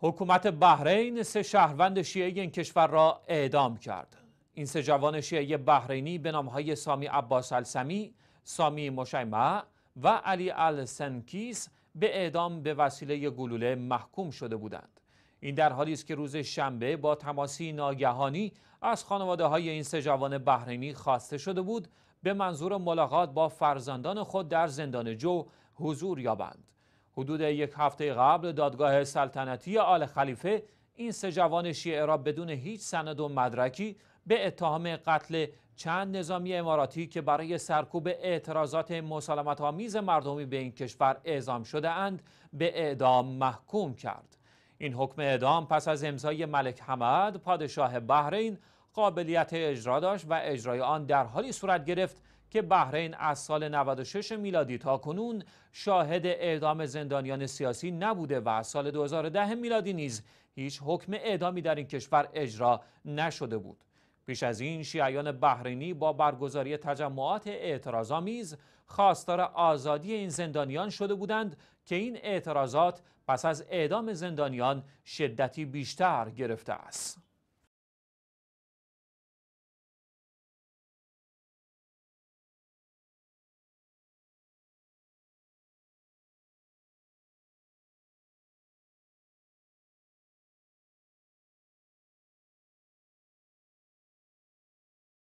حکومت بحرین سه شهروند شیعه این کشور را اعدام کرد. این سه جوان شیعه بحرینی به نامهای سامی عباس السمی، سامی مشیمع و علی السنکیس به اعدام به وسیله گلوله محکوم شده بودند. این در حالی است که روز شنبه با تماسی ناگهانی از خانواده های این سه جوان بحرینی خواسته شده بود به منظور ملاقات با فرزندان خود در زندان جو حضور یابند. حدود یک هفته قبل دادگاه سلطنتی آل خلیفه این سه جوان شیعه را بدون هیچ سند و مدرکی به اتهام قتل چند نظامی اماراتی که برای سرکوب اعتراضات مسالمت آمیز مردمی به این کشور اعزام شده اند به اعدام محکوم کرد. این حکم اعدام پس از امضای ملک حمد پادشاه بحرین قابلیت اجرا داشت و اجرای آن در حالی صورت گرفت که بحرین از سال 96 میلادی تا کنون شاهد اعدام زندانیان سیاسی نبوده و از سال 2010 میلادی نیز هیچ حکم اعدامی در این کشور اجرا نشده بود. پیش از این شیعیان بحرینی با برگزاری تجمعات اعتراضآمیز خواستار آزادی این زندانیان شده بودند که این اعتراضات پس از اعدام زندانیان شدتی بیشتر گرفته است.